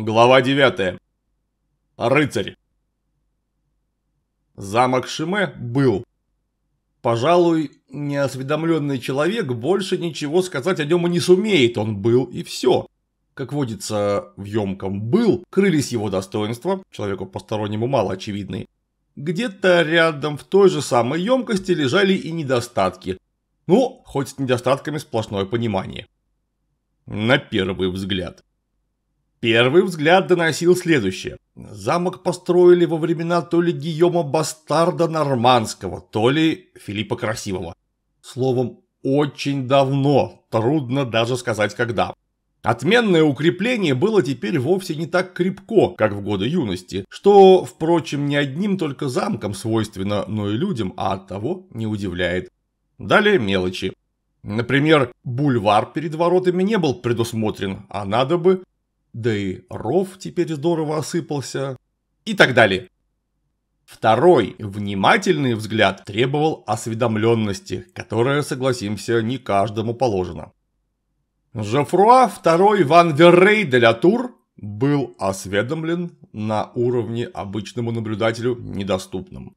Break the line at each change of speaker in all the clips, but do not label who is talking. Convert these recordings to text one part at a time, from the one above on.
Глава 9. Рыцарь. Замок Шиме был. Пожалуй, неосведомленный человек больше ничего сказать о нем и не сумеет, он был и все. Как водится, в емком «был» крылись его достоинства, человеку постороннему мало очевидные. Где-то рядом в той же самой емкости лежали и недостатки. Ну, хоть с недостатками сплошное понимание. На первый взгляд. Первый взгляд доносил следующее. Замок построили во времена то ли Гийома Бастарда Нормандского, то ли Филиппа Красивого. Словом, очень давно, трудно даже сказать когда. Отменное укрепление было теперь вовсе не так крепко, как в годы юности, что, впрочем, не одним только замкам свойственно, но и людям, а от того не удивляет. Далее мелочи. Например, бульвар перед воротами не был предусмотрен, а надо бы, да и ров теперь здорово осыпался и так далее. Второй внимательный взгляд требовал осведомленности, которая, согласимся, не каждому положена. Жофруа II Ван Веррей де ля Тур был осведомлен на уровне обычному наблюдателю недоступным.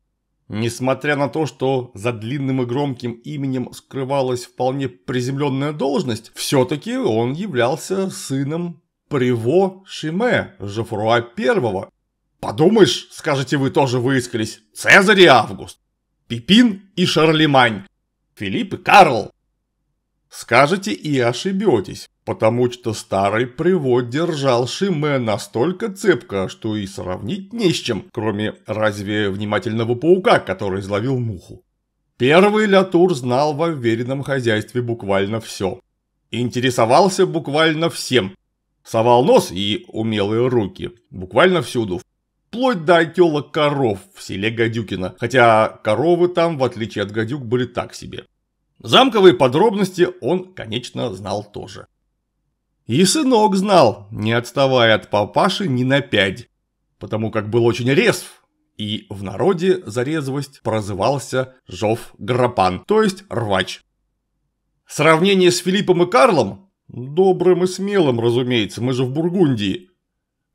Несмотря на то, что за длинным и громким именем скрывалась вполне приземленная должность, все-таки он являлся сыном Приво Шиме, Жофруа I. Подумаешь, скажете вы тоже выискались, Цезарь и Август, Пипин и Шарлемань, Филипп и Карл. Скажете и ошибетесь, потому что старый привод держал Шиме настолько цепко, что и сравнить не с чем, кроме разве внимательного паука, который изловил муху. Первый Лятур знал во уверенном хозяйстве буквально все. Интересовался буквально всем, Совал нос и умелые руки. Буквально всюду. Вплоть до отелок коров в селе Гадюкино. Хотя коровы там, в отличие от гадюк, были так себе. Замковые подробности он, конечно, знал тоже. И сынок знал, не отставая от папаши ни на пять, потому как был очень резв, и в народе за резвость прозывался Жов Грапан, то есть рвач. Сравнение с Филиппом и Карлом Добрым и смелым, разумеется, мы же в Бургундии.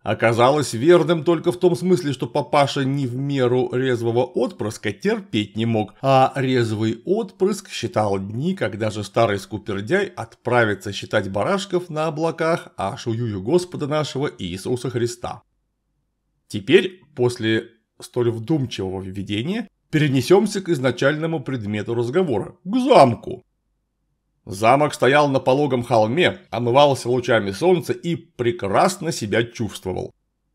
Оказалось верным только в том смысле, что папаша не в меру резвого отпрыска терпеть не мог, а резвый отпрыск считал дни, когда же старый скупердяй отправится считать барашков на облаках, а шую Господа нашего Иисуса Христа. Теперь, после столь вдумчивого введения, перенесемся к изначальному предмету разговора – к замку. Замок стоял на пологом холме, омывался лучами солнца и прекрасно себя чувствовал.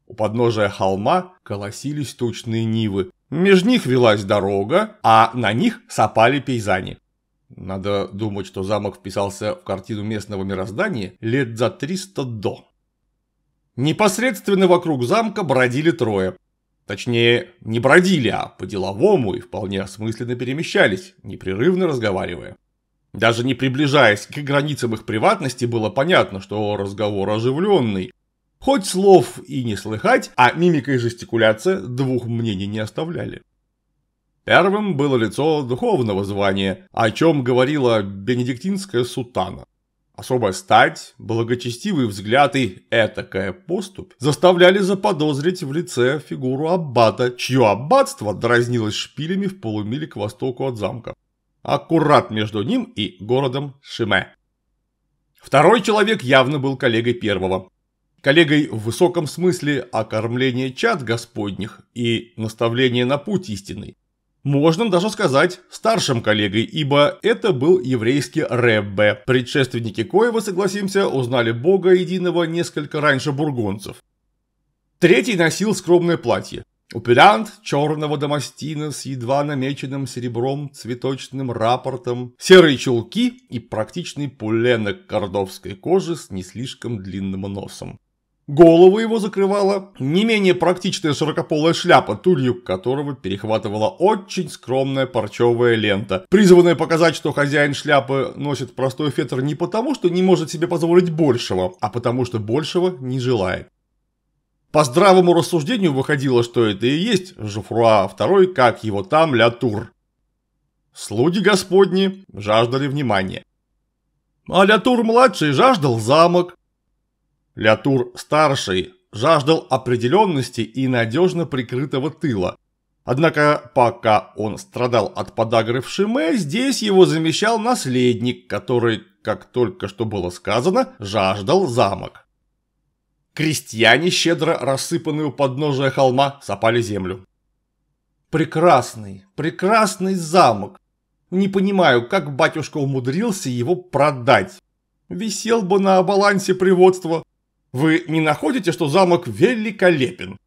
У подножия холма колосились тучные нивы. Меж них велась дорога, а на них сопали пейзани. Надо думать, что замок вписался в картину местного мироздания лет за 300 до. Непосредственно вокруг замка бродили трое. Точнее, не бродили, а по-деловому и вполне осмысленно перемещались, непрерывно разговаривая. Даже не приближаясь к границам их приватности, было понятно, что разговор оживленный. Хоть слов и не слыхать, а мимика и жестикуляция двух мнений не оставляли. Первым было лицо духовного звания, о чем говорила бенедиктинская сутана. Особая стать, благочестивый взгляд и этакая поступь заставляли заподозрить в лице фигуру аббата, чье аббатство дразнилось шпилями в полумиле к востоку от замка аккурат между ним и городом Шиме. Второй человек явно был коллегой первого. Коллегой в высоком смысле окормления чад господних и наставления на путь истинный. Можно даже сказать старшим коллегой, ибо это был еврейский Реббе, предшественники коего, согласимся, узнали бога единого несколько раньше бургонцев. Третий носил скромное платье, Уперянт черного домостина с едва намеченным серебром цветочным рапортом, серые чулки и практичный пуленок кордовской кожи с не слишком длинным носом. Голову его закрывала не менее практичная широкополая шляпа, тулью которого перехватывала очень скромная парчевая лента, призванная показать, что хозяин шляпы носит простой фетр не потому, что не может себе позволить большего, а потому, что большего не желает. По здравому рассуждению выходило, что это и есть Жуфруа II, как его там, Лятур. Слуги господни жаждали внимания. А Лятур младший жаждал замок. Лятур старший жаждал определенности и надежно прикрытого тыла. Однако, пока он страдал от подагры в Шиме, здесь его замещал наследник, который, как только что было сказано, жаждал замок. Крестьяне, щедро рассыпанные у подножия холма, сопали землю. Прекрасный, прекрасный замок. Не понимаю, как батюшка умудрился его продать. Висел бы на балансе приводства. Вы не находите, что замок великолепен?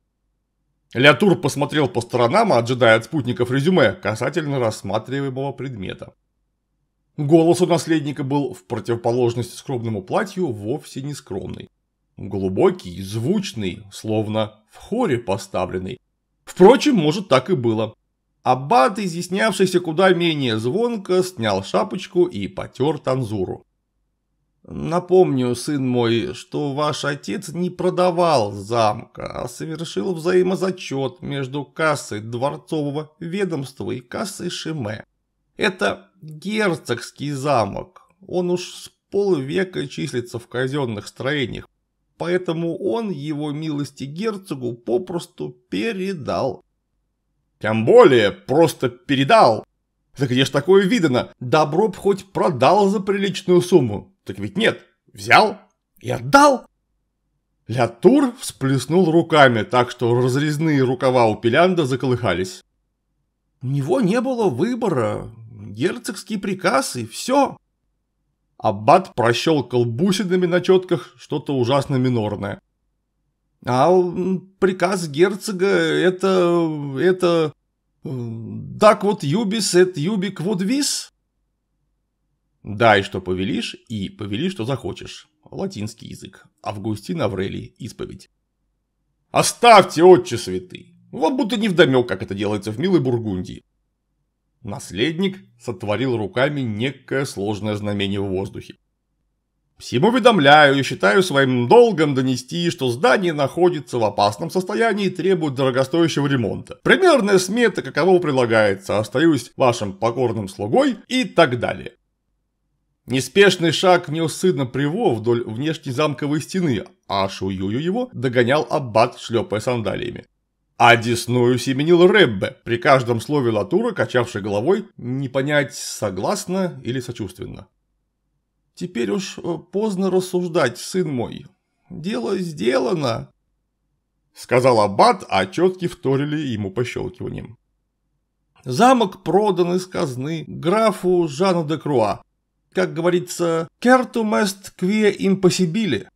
Лятур посмотрел по сторонам, ожидая от спутников резюме касательно рассматриваемого предмета. Голос у наследника был, в противоположность скромному платью, вовсе не скромный. Глубокий, звучный, словно в хоре поставленный. Впрочем, может так и было. Аббат, изъяснявшийся куда менее звонко, снял шапочку и потер танзуру. «Напомню, сын мой, что ваш отец не продавал замка, а совершил взаимозачет между кассой дворцового ведомства и кассой Шиме. Это герцогский замок, он уж с полвека числится в казенных строениях, Поэтому он его милости герцогу попросту передал. Тем более, просто передал. Да где ж такое видано? Добро б хоть продал за приличную сумму. Так ведь нет, взял и отдал. Лятур всплеснул руками, так что разрезные рукава у Пелянда заколыхались. У него не было выбора, герцогский приказ и все. Аббат прощелкал бусинами на четках что-то ужасно минорное. А приказ герцога это... это... Так вот юбис, это юбик вот вис? Дай, что повелишь, и повели, что захочешь. Латинский язык. Августин Аврелий. Исповедь. Оставьте, отче святый. Вот будто не невдомек, как это делается в милой Бургундии. Наследник сотворил руками некое сложное знамение в воздухе. Всему уведомляю и считаю своим долгом донести, что здание находится в опасном состоянии и требует дорогостоящего ремонта. Примерная смета каково предлагается, остаюсь вашим покорным слугой и так далее. Неспешный шаг неусыдно привел вдоль внешней замковой стены, а шую его догонял аббат, шлепая сандалиями. А десную семенил Реббе, при каждом слове Латура, качавший головой, не понять, согласно или сочувственно. «Теперь уж э, поздно рассуждать, сын мой. Дело сделано», — сказал Аббат, а четки вторили ему пощелкиванием. «Замок продан из казны графу Жану де Круа. Как говорится, «Кертумест кве импосибили»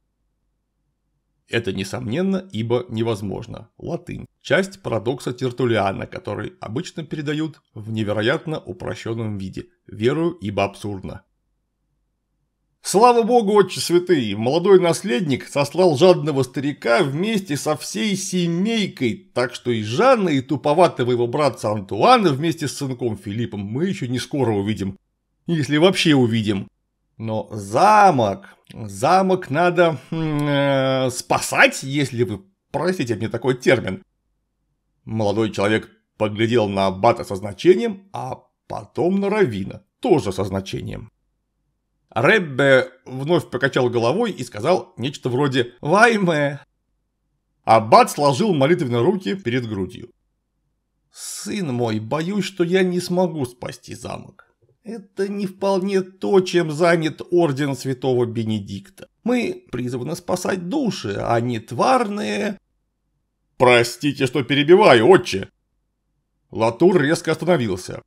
Это несомненно, ибо невозможно. Латынь. Часть парадокса Тертулиана, который обычно передают в невероятно упрощенном виде. Верую, ибо абсурдно. Слава богу, отче святый, молодой наследник сослал жадного старика вместе со всей семейкой, так что и Жанна, и туповатого его братца Антуана вместе с сынком Филиппом мы еще не скоро увидим. Если вообще увидим. Но замок, замок надо э, спасать, если вы простите мне такой термин. Молодой человек поглядел на Аббата со значением, а потом на Равина, тоже со значением. Реббе вновь покачал головой и сказал нечто вроде «Вайме». Аббат сложил молитвенные руки перед грудью. «Сын мой, боюсь, что я не смогу спасти замок. Это не вполне то, чем занят орден святого Бенедикта. Мы призваны спасать души, а не тварные... Простите, что перебиваю, отче. Латур резко остановился.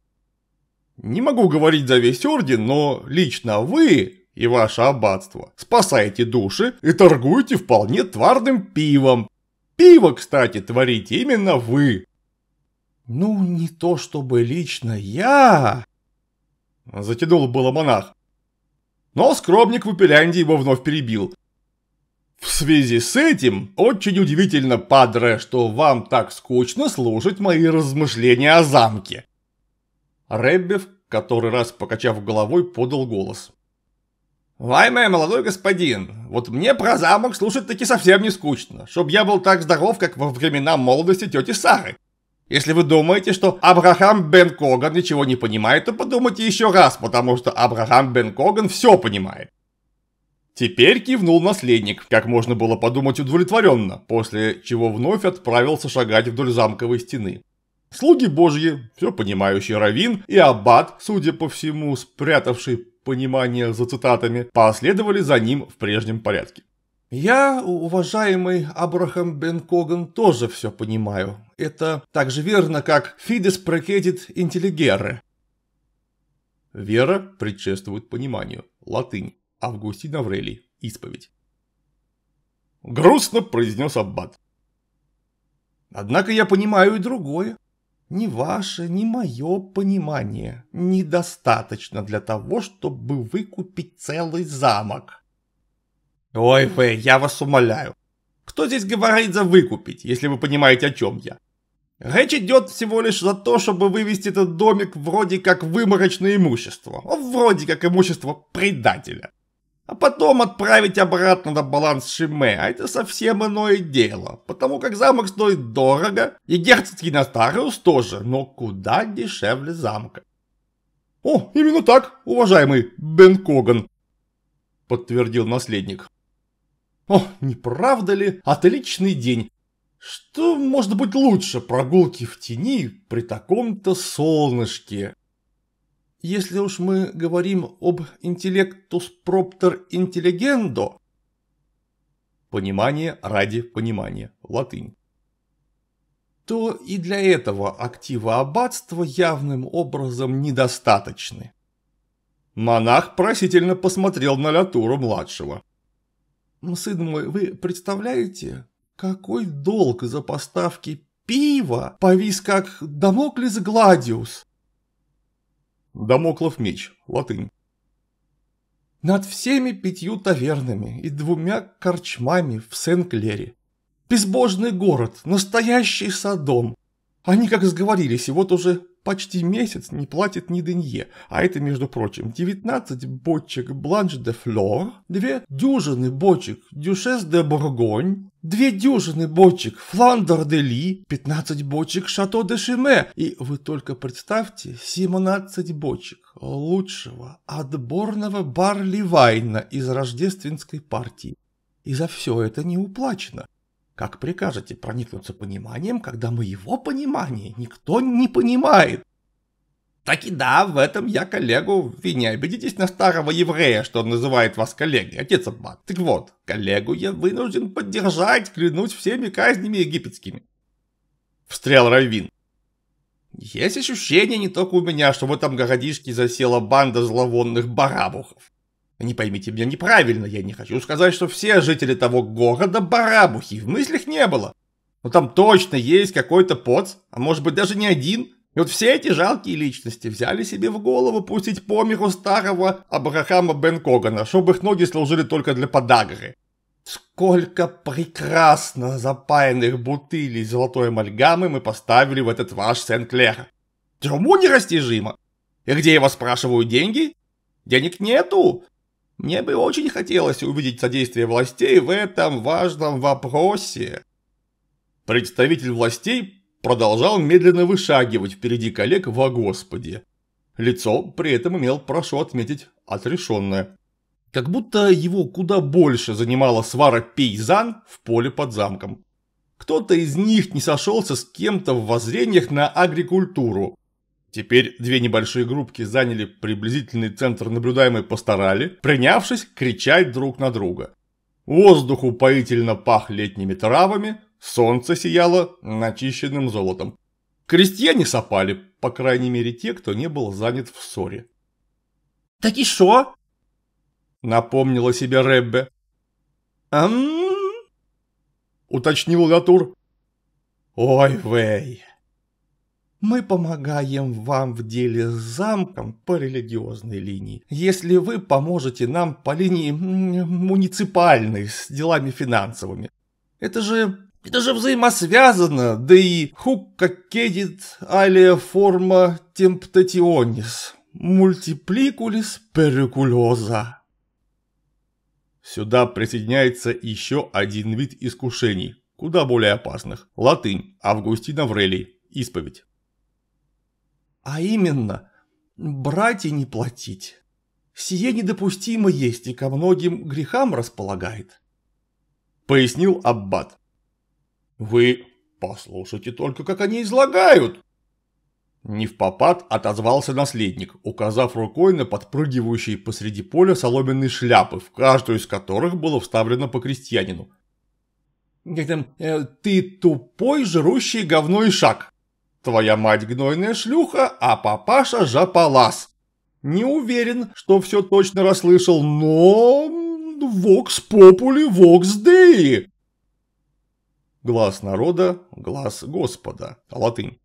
Не могу говорить за весь орден, но лично вы и ваше аббатство спасаете души и торгуете вполне тварным пивом. Пиво, кстати, творите именно вы. Ну, не то чтобы лично я, Затянул было монах. Но скромник в Эпиляндии его вновь перебил. В связи с этим, очень удивительно, падре, что вам так скучно слушать мои размышления о замке. Рэббев, который раз покачав головой, подал голос. «Ваймая, молодой господин, вот мне про замок слушать таки совсем не скучно, чтоб я был так здоров, как во времена молодости тети Сары. Если вы думаете, что Абрахам Бен Коган ничего не понимает, то подумайте еще раз, потому что Абрахам Бен Коган все понимает. Теперь кивнул наследник, как можно было подумать удовлетворенно, после чего вновь отправился шагать вдоль замковой стены. Слуги божьи, все понимающий Равин и Аббат, судя по всему, спрятавший понимание за цитатами, последовали за ним в прежнем порядке. Я, уважаемый Абрахам Бен Коган, тоже все понимаю. Это так же верно, как «фидес прокедит интеллигеры». Вера предшествует пониманию. Латынь. Августин Аврелий. Исповедь. Грустно произнес Аббат. Однако я понимаю и другое. Ни ваше, ни мое понимание недостаточно для того, чтобы выкупить целый замок. Ой вы, я вас умоляю. Кто здесь говорит за выкупить, если вы понимаете, о чем я? Речь идет всего лишь за то, чтобы вывести этот домик вроде как выморочное имущество, вроде как имущество предателя. А потом отправить обратно на баланс Шиме, а это совсем иное дело, потому как замок стоит дорого, и герцогский нотариус тоже, но куда дешевле замка. «О, именно так, уважаемый Бен Коган», — подтвердил наследник. О, не правда ли? Отличный день. Что может быть лучше прогулки в тени при таком-то солнышке? Если уж мы говорим об интеллектус проптер интеллигендо, понимание ради понимания, латынь, то и для этого актива аббатства явным образом недостаточны. Монах просительно посмотрел на Лятура-младшего. Сын мой, вы представляете, какой долг за поставки пива повис как Дамоклес Гладиус? Дамоклов меч, латынь. Над всеми пятью тавернами и двумя корчмами в Сен-Клере. Безбожный город, настоящий садом. Они как сговорились, и вот уже Почти месяц не платит ни денье, а это, между прочим, 19 бочек бланш де флор, 2 дюжины бочек дюшес де бургонь, две дюжины бочек фландер де ли, 15 бочек шато де шиме, и вы только представьте, 17 бочек лучшего отборного барли-вайна из рождественской партии. И за все это не уплачено. Как прикажете проникнуться пониманием, когда моего понимания никто не понимает? Так и да, в этом я коллегу, вы не обидитесь на старого еврея, что он называет вас коллегой, отец Аббат. Так вот, коллегу я вынужден поддержать, клянусь всеми казнями египетскими. Встрял Равин. Есть ощущение не только у меня, что в этом городишке засела банда зловонных барабухов. Не поймите меня неправильно, я не хочу сказать, что все жители того города барабухи, в мыслях не было. Но там точно есть какой-то поц, а может быть даже не один. И вот все эти жалкие личности взяли себе в голову пустить по миру старого Абрахама Бен Когана, чтобы их ноги служили только для подагры. Сколько прекрасно запаянных бутылей золотой амальгамы мы поставили в этот ваш Сен-Клер. Чему нерастяжимо? И где, я вас спрашиваю, деньги? Денег нету. Мне бы очень хотелось увидеть содействие властей в этом важном вопросе. Представитель властей продолжал медленно вышагивать впереди коллег во Господе. Лицо при этом имел, прошу отметить, отрешенное. Как будто его куда больше занимала свара пейзан в поле под замком. Кто-то из них не сошелся с кем-то в воззрениях на агрикультуру, Теперь две небольшие группки заняли приблизительный центр наблюдаемой пасторали, принявшись кричать друг на друга. Воздух упоительно пах летними травами, солнце сияло начищенным золотом. Крестьяне сопали, по крайней мере те, кто не был занят в ссоре. «Так и шо?» – напомнила себе Реббе. «Ам?» – уточнил Латур. «Ой, вей!» Мы помогаем вам в деле с замком по религиозной линии, если вы поможете нам по линии муниципальной с делами финансовыми. Это же... Это же взаимосвязано, да и хукка кедит алия форма темптатионис, мультипликулис перикулеза. Сюда присоединяется еще один вид искушений, куда более опасных – латынь, Августин Аврелий, исповедь. А именно, брать и не платить. Сие недопустимо есть и ко многим грехам располагает. Пояснил Аббат. Вы послушайте только, как они излагают. Не в попад отозвался наследник, указав рукой на подпрыгивающие посреди поля соломенные шляпы, в каждую из которых было вставлено по крестьянину. Э, «Ты тупой, жрущий говно и шаг!» Твоя мать гнойная шлюха, а папаша жопалас. Не уверен, что все точно расслышал, но... Вокс попули, вокс деи. Глаз народа, глаз Господа. Латынь.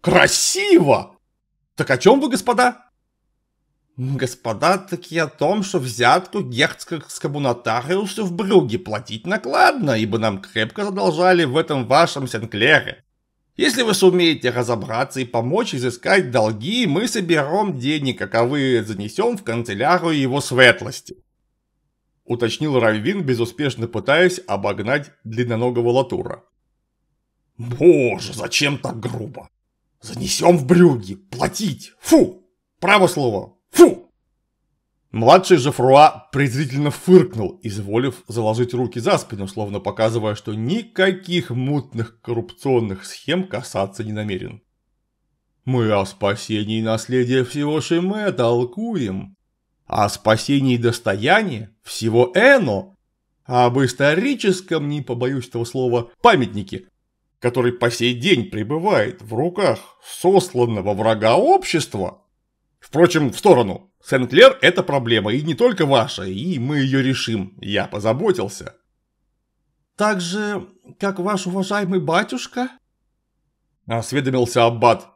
Красиво! Так о чем вы, господа? Господа, так и о том, что взятку герцогскому нотариусу в Брюге платить накладно, ибо нам крепко задолжали в этом вашем Сенклере. Если вы сумеете разобраться и помочь изыскать долги, мы соберем деньги, а каковы занесем в канцелярию его светлости. Уточнил Равин, безуспешно пытаясь обогнать длинноногого Латура. Боже, зачем так грубо? Занесем в брюги, платить, фу! Право слово, фу! Младший Жофруа презрительно фыркнул, изволив заложить руки за спину, словно показывая, что никаких мутных коррупционных схем касаться не намерен. «Мы о спасении наследия всего Шиме толкуем, о спасении достояния всего Эно, об историческом, не побоюсь этого слова, памятнике, который по сей день пребывает в руках сосланного врага общества, Впрочем, в сторону. Сент-Лер – это проблема, и не только ваша, и мы ее решим. Я позаботился. Так же, как ваш уважаемый батюшка? Осведомился Аббат.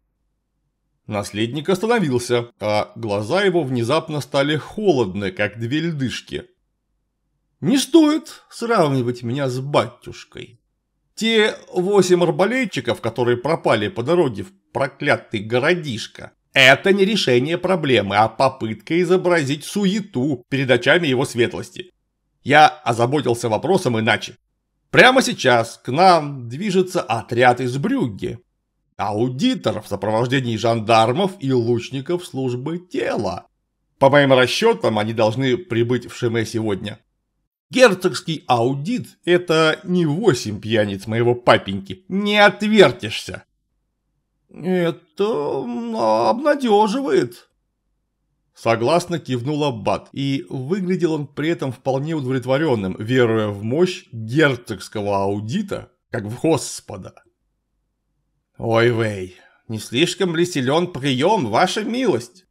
Наследник остановился, а глаза его внезапно стали холодны, как две льдышки. Не стоит сравнивать меня с батюшкой. Те восемь арбалетчиков, которые пропали по дороге в проклятый городишко, это не решение проблемы, а попытка изобразить суету перед очами его светлости. Я озаботился вопросом иначе. Прямо сейчас к нам движется отряд из Брюгге. Аудитор в сопровождении жандармов и лучников службы тела. По моим расчетам, они должны прибыть в Шиме сегодня. Герцогский аудит – это не восемь пьяниц моего папеньки. Не отвертишься. «Это обнадеживает». Согласно кивнул Аббат, и выглядел он при этом вполне удовлетворенным, веруя в мощь герцогского аудита, как в Господа. «Ой, Вэй, не слишком ли силен прием, ваша милость?»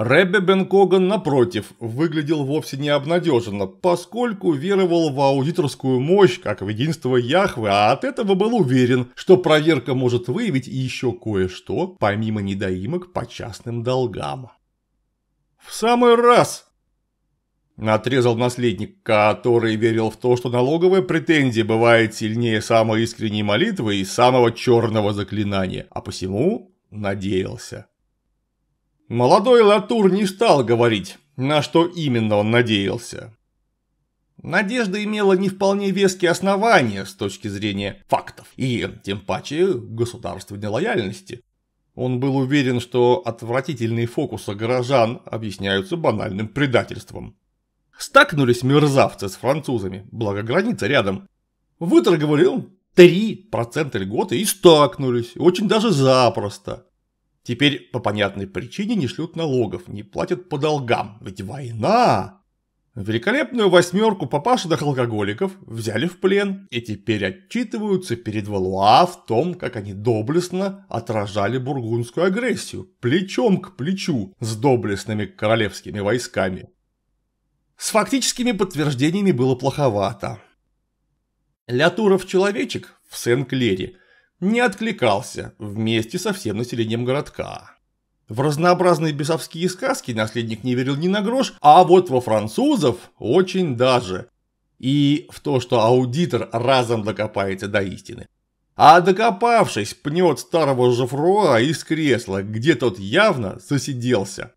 Рэбби Бенкоган, напротив, выглядел вовсе не обнадеженно, поскольку веровал в аудиторскую мощь, как в единство Яхвы, а от этого был уверен, что проверка может выявить еще кое-что, помимо недоимок по частным долгам. «В самый раз!» Отрезал наследник, который верил в то, что налоговая претензия бывает сильнее самой искренней молитвы и самого черного заклинания, а посему надеялся. Молодой Латур не стал говорить, на что именно он надеялся. Надежда имела не вполне веские основания с точки зрения фактов и, тем паче, государственной лояльности. Он был уверен, что отвратительные фокусы горожан объясняются банальным предательством. Стакнулись мерзавцы с французами, благо граница рядом. Выторговали 3% ну, льготы и стакнулись, очень даже запросто. Теперь по понятной причине не шлют налогов, не платят по долгам, ведь война! Великолепную восьмерку папашиных алкоголиков взяли в плен и теперь отчитываются перед Валуа в том, как они доблестно отражали бургундскую агрессию, плечом к плечу с доблестными королевскими войсками. С фактическими подтверждениями было плоховато. Лятуров-человечек в Сен-Клере – не откликался вместе со всем населением городка. В разнообразные бесовские сказки наследник не верил ни на грош, а вот во французов очень даже. И в то, что аудитор разом докопается до истины. А докопавшись, пнет старого Жофруа из кресла, где тот явно засиделся.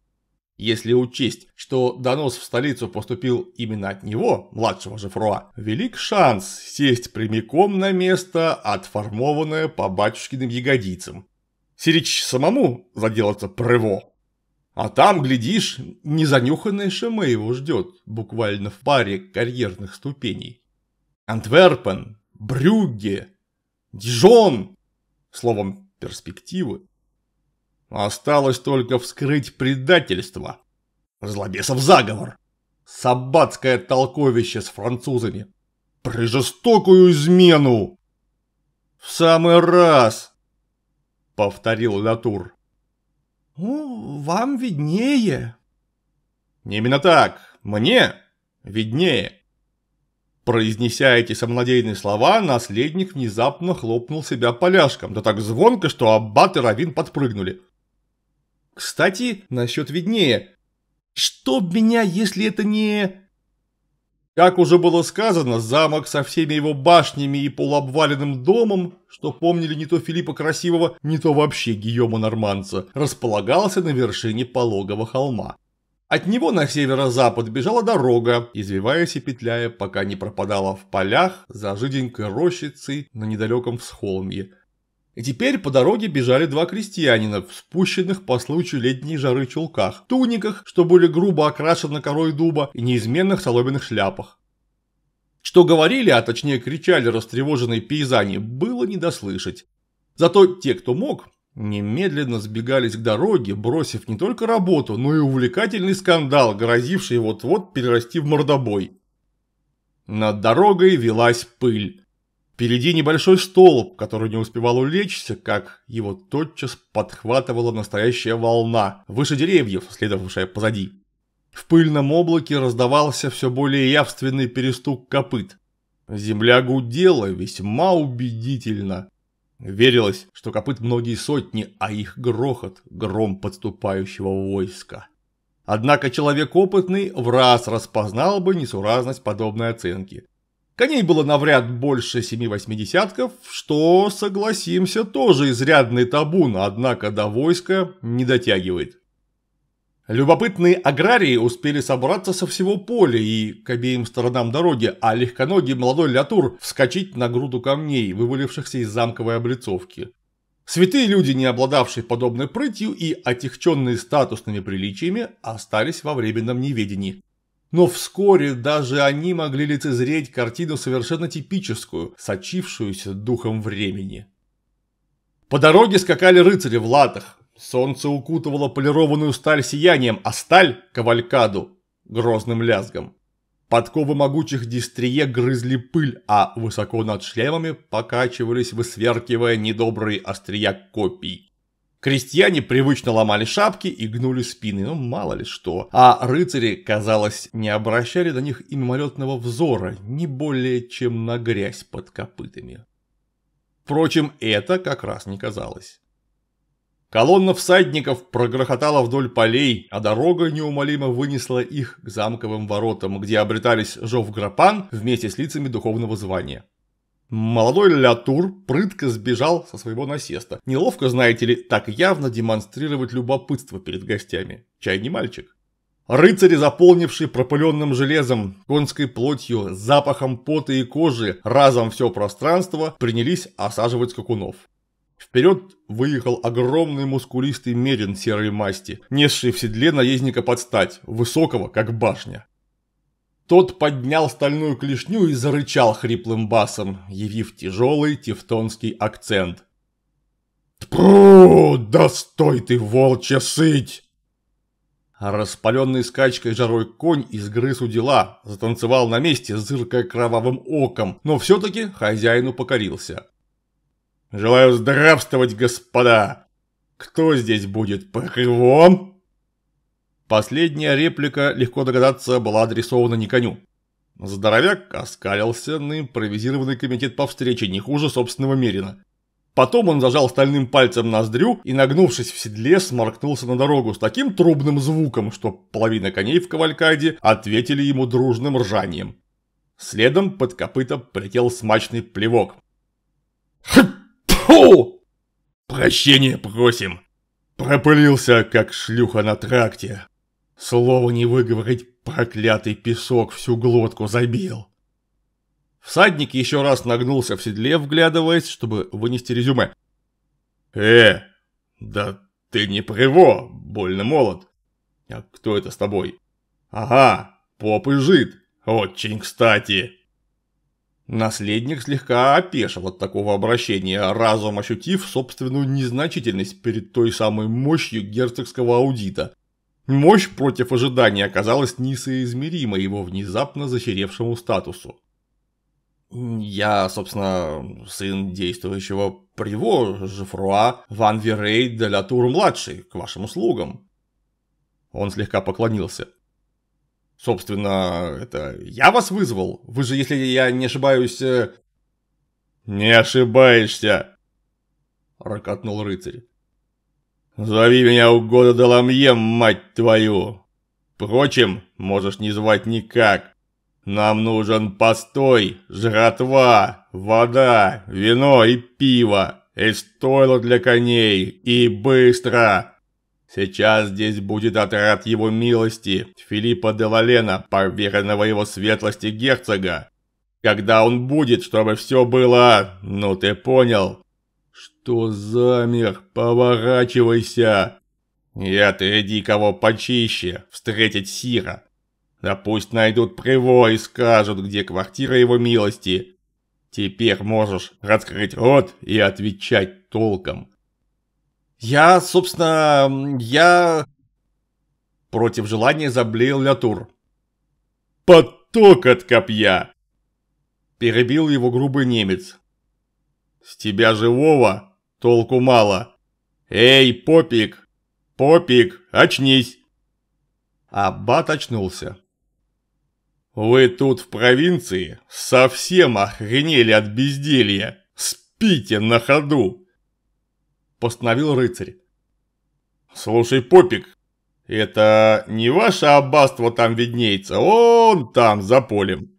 Если учесть, что донос в столицу поступил именно от него, младшего Жефруа, велик шанс сесть прямиком на место, отформованное по батюшкиным ягодицам. Сирич самому заделаться прыво. А там, глядишь, незанюханное шаме его ждет, буквально в паре карьерных ступеней. Антверпен, Брюгге, Дижон. Словом, перспективы Осталось только вскрыть предательство. Злобесов заговор. Саббатское толковище с французами. При жестокую измену. В самый раз, повторил Латур. Ну, вам виднее. Не Именно так, мне виднее. Произнеся эти самонадеянные слова, наследник внезапно хлопнул себя поляшком, да так звонко, что аббат и равин подпрыгнули. Кстати, насчет виднее. Что Чтоб меня, если это не... Как уже было сказано, замок со всеми его башнями и полуобваленным домом, что помнили не то Филиппа Красивого, не то вообще Гийома Норманца, располагался на вершине пологого холма. От него на северо-запад бежала дорога, извиваясь и петляя, пока не пропадала в полях за жиденькой рощицей на недалеком всхолмье – и теперь по дороге бежали два крестьянина в спущенных по случаю летней жары чулках, туниках, что были грубо окрашены корой дуба, и неизменных соломенных шляпах. Что говорили, а точнее кричали растревоженные пейзани, было не дослышать. Зато те, кто мог, немедленно сбегались к дороге, бросив не только работу, но и увлекательный скандал, грозивший вот-вот перерасти в мордобой. Над дорогой велась пыль. Впереди небольшой столб, который не успевал улечься, как его тотчас подхватывала настоящая волна, выше деревьев, следовавшая позади. В пыльном облаке раздавался все более явственный перестук копыт. Земля гудела весьма убедительно. Верилось, что копыт многие сотни, а их грохот – гром подступающего войска. Однако человек опытный в раз распознал бы несуразность подобной оценки – Коней было навряд больше семи-восьми десятков, что, согласимся, тоже изрядный табун, однако до войска не дотягивает. Любопытные аграрии успели собраться со всего поля и к обеим сторонам дороги, а легконогий молодой лятур вскочить на груду камней, вывалившихся из замковой облицовки. Святые люди, не обладавшие подобной прытью и отягченные статусными приличиями, остались во временном неведении. Но вскоре даже они могли лицезреть картину совершенно типическую, сочившуюся духом времени. По дороге скакали рыцари в латах. Солнце укутывало полированную сталь сиянием, а сталь – кавалькаду, грозным лязгом. Подковы могучих дистрие грызли пыль, а высоко над шлемами покачивались, высверкивая недобрые острия копий. Крестьяне привычно ломали шапки и гнули спины, ну мало ли что. А рыцари, казалось, не обращали на них и мимолетного взора, не более чем на грязь под копытами. Впрочем, это как раз не казалось. Колонна всадников прогрохотала вдоль полей, а дорога неумолимо вынесла их к замковым воротам, где обретались Жов-Грапан вместе с лицами духовного звания. Молодой Лятур прытко сбежал со своего насеста. Неловко, знаете ли, так явно демонстрировать любопытство перед гостями. Чай не мальчик. Рыцари, заполнившие пропыленным железом, конской плотью, запахом пота и кожи, разом все пространство, принялись осаживать скакунов. Вперед выехал огромный мускулистый мерин серой масти, несший в седле наездника под стать, высокого, как башня. Тот поднял стальную клешню и зарычал хриплым басом, явив тяжелый тевтонский акцент. «Тпру! Да стой ты, волчья сыть!» Распаленный скачкой жарой конь изгрыз у дела, затанцевал на месте, зыркая кровавым оком, но все-таки хозяину покорился. «Желаю здравствовать, господа! Кто здесь будет покрывом?» Последняя реплика, легко догадаться, была адресована не коню. Здоровяк оскалился на импровизированный комитет по встрече не хуже собственного Мерина. Потом он зажал стальным пальцем ноздрю и, нагнувшись в седле, сморкнулся на дорогу с таким трубным звуком, что половина коней в кавалькаде ответили ему дружным ржанием. Следом под копыта полетел смачный плевок. «Хм, Фу! Прощение просим! Пропылился, как шлюха на тракте, Слово не выговорить, проклятый песок всю глотку забил. Всадник еще раз нагнулся в седле, вглядываясь, чтобы вынести резюме. «Э, да ты не приво, больно молод. А кто это с тобой? Ага, поп и жид, очень кстати». Наследник слегка опешил от такого обращения, разум ощутив собственную незначительность перед той самой мощью герцогского аудита, Мощь против ожиданий оказалась несоизмерима его внезапно захеревшему статусу. Я, собственно, сын действующего приво Жифруа Ван Верей де ля Тур-младший, к вашим услугам. Он слегка поклонился. Собственно, это я вас вызвал? Вы же, если я не ошибаюсь... Э, не ошибаешься, рокотнул рыцарь. «Зови меня у года Доломьем, мать твою! Впрочем, можешь не звать никак. Нам нужен постой, жратва, вода, вино и пиво, и стойло для коней, и быстро!» Сейчас здесь будет отряд его милости, Филиппа де Лалена, поверенного его светлости герцога. Когда он будет, чтобы все было... Ну, ты понял. «Что замер? Поворачивайся!» «Я-то иди кого почище, встретить Сира. Да пусть найдут Приво и скажут, где квартира его милости. Теперь можешь раскрыть рот и отвечать толком». «Я, собственно, я...» Против желания заблеял Лятур. «Поток от копья!» Перебил его грубый немец. С тебя живого толку мало. Эй, Попик! Попик, очнись!» Аббат очнулся. «Вы тут в провинции совсем охренели от безделья. Спите на ходу!» Постановил рыцарь. «Слушай, Попик, это не ваше аббатство там виднеется, он там за полем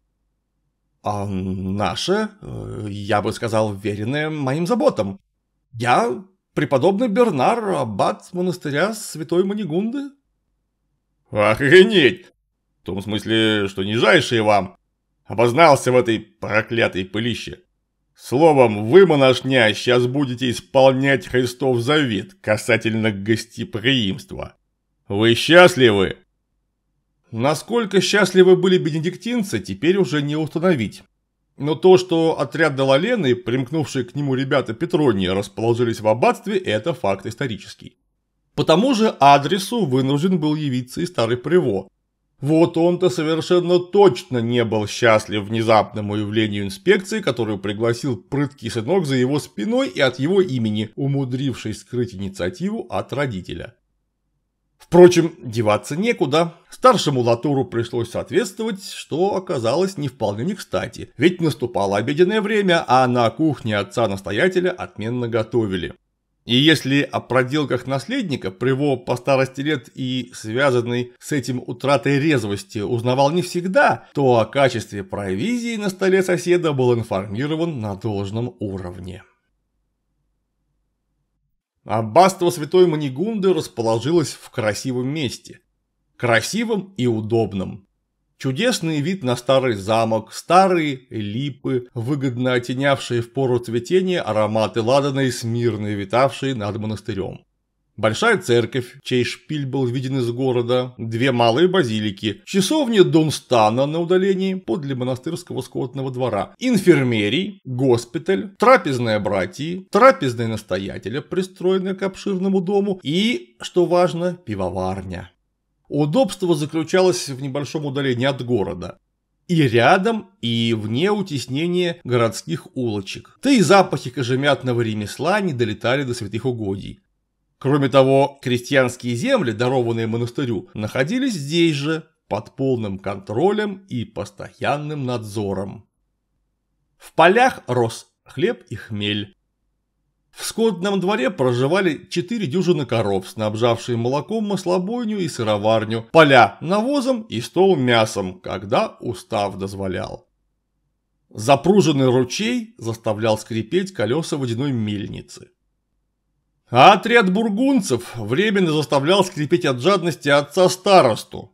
а наше, э, я бы сказал, веренное моим заботам. Я преподобный Бернар, аббат монастыря Святой Манигунды». «Охренеть! В том смысле, что нижайшие вам. Обознался в этой проклятой пылище. Словом, вы, монашня, сейчас будете исполнять Христов завет касательно гостеприимства. Вы счастливы?» Насколько счастливы были бенедиктинцы, теперь уже не установить. Но то, что отряд Далалены и примкнувшие к нему ребята Петрония расположились в аббатстве, это факт исторический. По тому же адресу вынужден был явиться и старый Приво. Вот он-то совершенно точно не был счастлив внезапному явлению инспекции, которую пригласил прыткий сынок за его спиной и от его имени, умудрившись скрыть инициативу от родителя. Впрочем, деваться некуда. Старшему Латуру пришлось соответствовать, что оказалось не вполне не кстати, ведь наступало обеденное время, а на кухне отца-настоятеля отменно готовили. И если о проделках наследника, приво по старости лет и связанной с этим утратой резвости, узнавал не всегда, то о качестве провизии на столе соседа был информирован на должном уровне. Аббатство Святой Манигунды расположилось в красивом месте. Красивом и удобном. Чудесный вид на старый замок, старые липы, выгодно оттенявшие в пору цветения ароматы ладана и смирные, витавшие над монастырем. Большая церковь, чей шпиль был виден из города, две малые базилики, часовня Донстана на удалении подле монастырского скотного двора, инфермерий, госпиталь, трапезная братьи, трапезная настоятеля, пристроенная к обширному дому и, что важно, пивоварня. Удобство заключалось в небольшом удалении от города. И рядом, и вне утеснения городских улочек. Да и запахи кожемятного ремесла не долетали до святых угодий. Кроме того, крестьянские земли, дарованные монастырю, находились здесь же, под полным контролем и постоянным надзором. В полях рос хлеб и хмель. В скотном дворе проживали четыре дюжины коров, снабжавшие молоком маслобойню и сыроварню, поля навозом и стол мясом, когда устав дозволял. Запруженный ручей заставлял скрипеть колеса водяной мельницы. А отряд бургунцев временно заставлял скрипеть от жадности отца старосту.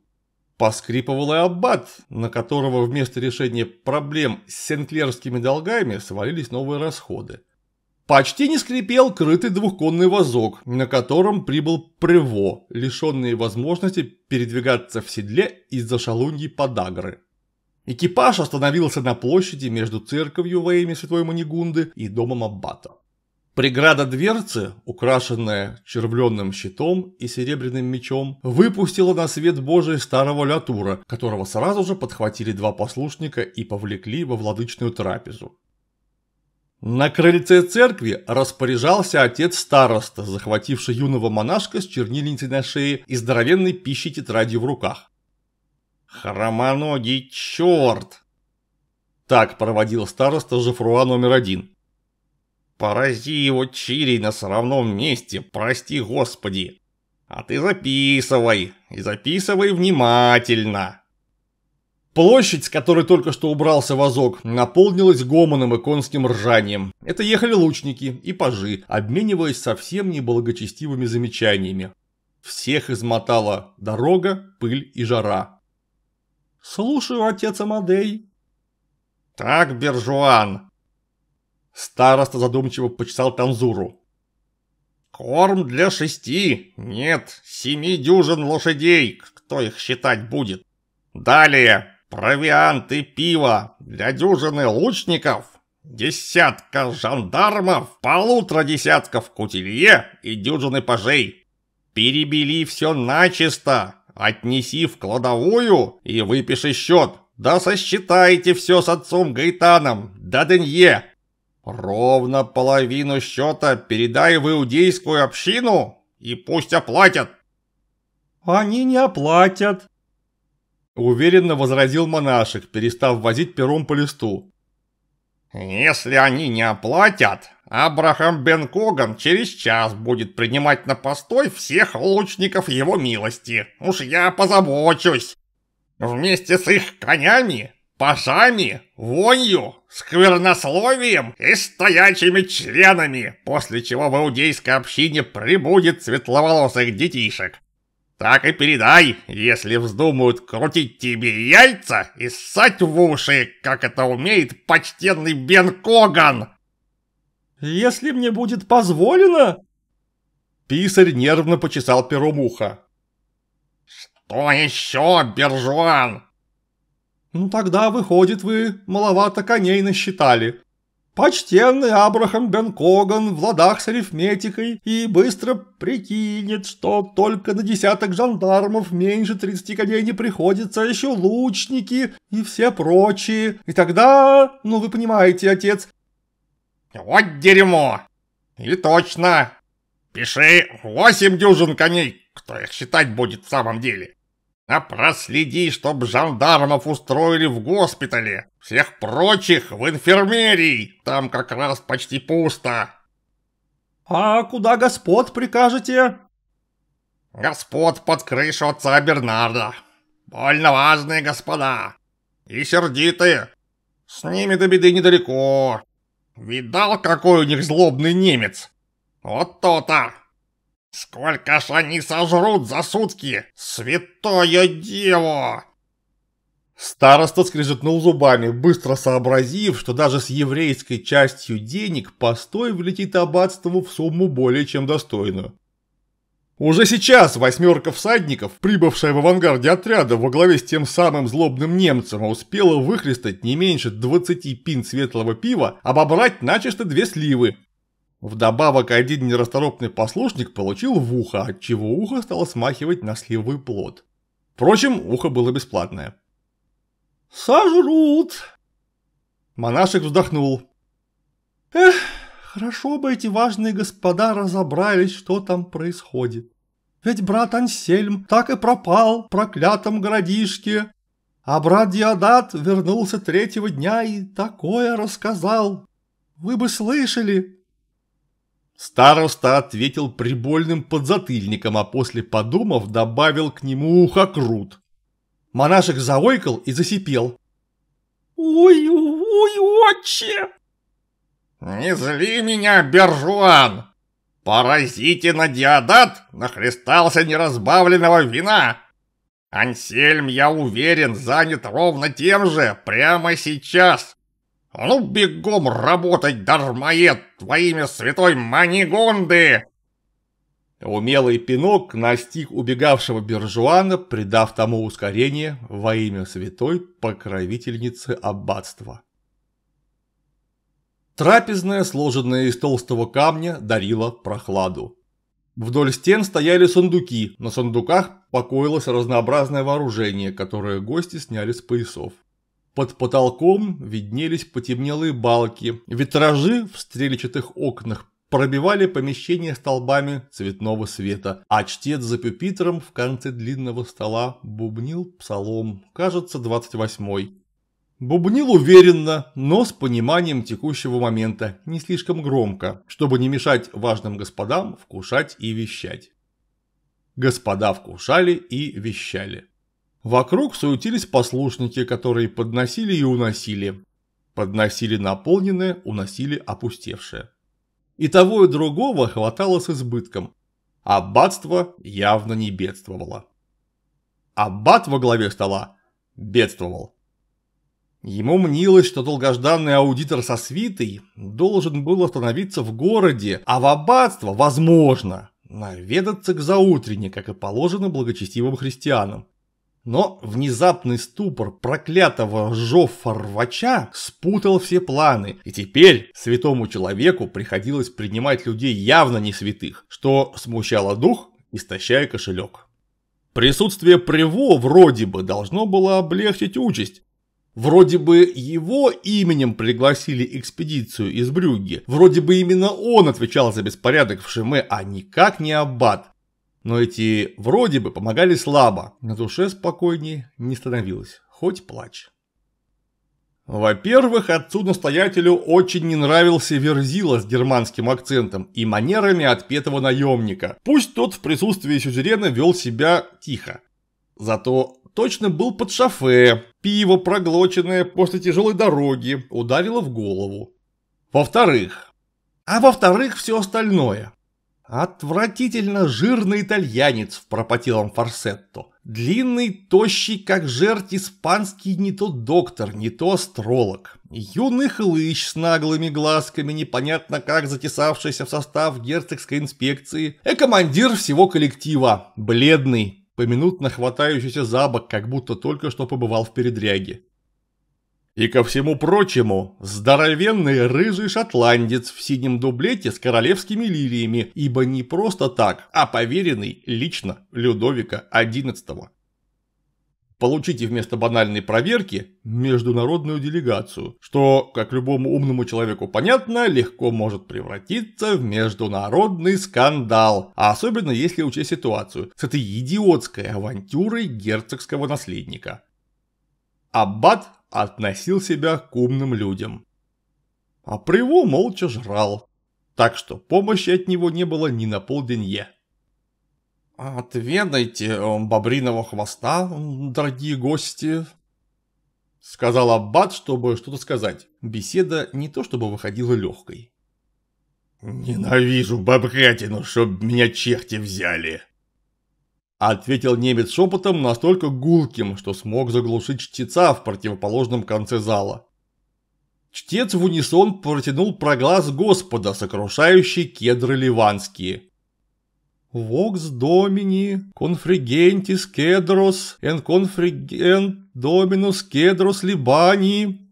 Поскрипывал и аббат, на которого вместо решения проблем с сенклерскими долгами свалились новые расходы. Почти не скрипел крытый двухконный вазок, на котором прибыл Прево, лишенный возможности передвигаться в седле из-за шалуньи подагры. Экипаж остановился на площади между церковью во имя святой Манигунды и домом аббата. Преграда дверцы, украшенная червленным щитом и серебряным мечом, выпустила на свет Божий старого лятура, которого сразу же подхватили два послушника и повлекли во владычную трапезу. На крыльце церкви распоряжался отец-староста, захвативший юного монашка с чернильницей на шее и здоровенной пищей тетради в руках. «Хромоногий черт!» Так проводил староста Жифруа номер один – Порази его чирий на сравном месте, прости господи. А ты записывай, и записывай внимательно. Площадь, с которой только что убрался вазок, наполнилась гомоном и конским ржанием. Это ехали лучники и пажи, обмениваясь совсем неблагочестивыми замечаниями. Всех измотала дорога, пыль и жара. «Слушаю, отец Амадей». «Так, Бержуан», Староста задумчиво почесал танзуру. «Корм для шести, нет, семи дюжин лошадей, кто их считать будет. Далее, провианты и пиво для дюжины лучников, десятка жандармов, полутора десятков кутилье и дюжины пажей. Перебели все начисто, отнеси в кладовую и выпиши счет. Да сосчитайте все с отцом Гайтаном, да Денье, Ровно половину счета передай в иудейскую общину и пусть оплатят. Они не оплатят. Уверенно возразил монашек, перестав возить пером по листу. Если они не оплатят, Абрахам Бен Коган через час будет принимать на постой всех лучников его милости. Уж я позабочусь. Вместе с их конями пожами, вонью, сквернословием и стоячими членами, после чего в иудейской общине прибудет светловолосых детишек. Так и передай, если вздумают крутить тебе яйца и ссать в уши, как это умеет почтенный Бен Коган. Если мне будет позволено? Писарь нервно почесал пером уха. Что еще, Бержуан? «Ну тогда, выходит, вы маловато коней насчитали». «Почтенный Абрахам Бен Коган в ладах с арифметикой и быстро прикинет, что только на десяток жандармов меньше 30 коней не приходится, а еще лучники и все прочие. И тогда, ну вы понимаете, отец...» «Вот дерьмо! И точно! Пиши восемь дюжин коней, кто их считать будет в самом деле!» а проследи, чтоб жандармов устроили в госпитале, всех прочих в инфермерии, там как раз почти пусто. А куда господ прикажете? Господ под крышу отца Бернарда. Больно важные господа. И сердитые. С ними до беды недалеко. Видал, какой у них злобный немец? Вот то-то. Сколько ж они сожрут за сутки? Святое дело! Староста скрежетнул зубами, быстро сообразив, что даже с еврейской частью денег постой влетит аббатству в сумму более чем достойную. Уже сейчас восьмерка всадников, прибывшая в авангарде отряда во главе с тем самым злобным немцем, успела выхлестать не меньше 20 пин светлого пива, обобрать начисто две сливы Вдобавок один нерасторопный послушник получил в ухо, отчего ухо стало смахивать на сливовый плод. Впрочем, ухо было бесплатное. «Сожрут!» Монашек вздохнул. «Эх, хорошо бы эти важные господа разобрались, что там происходит. Ведь брат Ансельм так и пропал в проклятом городишке. А брат Диодат вернулся третьего дня и такое рассказал. Вы бы слышали, Староста ответил прибольным подзатыльником, а после подумав, добавил к нему ухокрут. Монашек заойкал и засипел. «Ой, ой, отче!» «Не зли меня, Бержуан! Поразите на диадат, нахлестался неразбавленного вина! Ансельм, я уверен, занят ровно тем же прямо сейчас!» «А ну бегом работать, дармоед, твоими святой манигонды!» Умелый пинок настиг убегавшего бержуана, придав тому ускорение во имя святой покровительницы аббатства. Трапезная, сложенная из толстого камня, дарила прохладу. Вдоль стен стояли сундуки, на сундуках покоилось разнообразное вооружение, которое гости сняли с поясов. Под потолком виднелись потемнелые балки, витражи в стрельчатых окнах пробивали помещение столбами цветного света, а чтец за пюпитром в конце длинного стола бубнил псалом, кажется, 28-й. Бубнил уверенно, но с пониманием текущего момента, не слишком громко, чтобы не мешать важным господам вкушать и вещать. Господа вкушали и вещали. Вокруг суетились послушники, которые подносили и уносили. Подносили наполненное, уносили опустевшее. И того и другого хватало с избытком. Аббатство явно не бедствовало. Аббат во главе стола бедствовал. Ему мнилось, что долгожданный аудитор со свитой должен был остановиться в городе, а в аббатство, возможно, наведаться к заутренне, как и положено благочестивым христианам. Но внезапный ступор проклятого Жофа-рвача спутал все планы, и теперь святому человеку приходилось принимать людей явно не святых, что смущало дух, истощая кошелек. Присутствие Приво вроде бы должно было облегчить участь, Вроде бы его именем пригласили экспедицию из Брюгге. Вроде бы именно он отвечал за беспорядок в Шиме, а никак не Аббат. Но эти вроде бы помогали слабо, на душе спокойнее не становилось, хоть плачь. Во-первых, отцу-настоятелю очень не нравился Верзила с германским акцентом и манерами отпетого наемника. Пусть тот в присутствии сюзерена вел себя тихо. Зато точно был под шофе, пиво, проглоченное после тяжелой дороги, ударило в голову. Во-вторых, а во-вторых, все остальное. Отвратительно жирный итальянец в пропотелом форсетто. Длинный, тощий, как жерть испанский не то доктор, не то астролог. Юный хлыщ с наглыми глазками, непонятно как затесавшийся в состав герцогской инспекции. И э, командир всего коллектива, бледный, поминутно хватающийся за бок, как будто только что побывал в передряге. И ко всему прочему, здоровенный рыжий шотландец в синем дублете с королевскими лилиями, ибо не просто так, а поверенный лично Людовика XI. Получите вместо банальной проверки международную делегацию, что, как любому умному человеку понятно, легко может превратиться в международный скандал, а особенно если учесть ситуацию с этой идиотской авантюрой герцогского наследника. Аббат относил себя к умным людям. А Приво молча жрал, так что помощи от него не было ни на полденье. «Отведайте э, бобриного хвоста, э, дорогие гости», — сказал Аббат, чтобы что-то сказать. Беседа не то чтобы выходила легкой. «Ненавижу бобрятину, чтоб меня черти взяли», Ответил немец шепотом настолько гулким, что смог заглушить чтеца в противоположном конце зала. Чтец в унисон протянул проглаз Господа, сокрушающий кедры ливанские. «Вокс домини, конфригентис кедрос, эн конфригент доминус кедрос либани,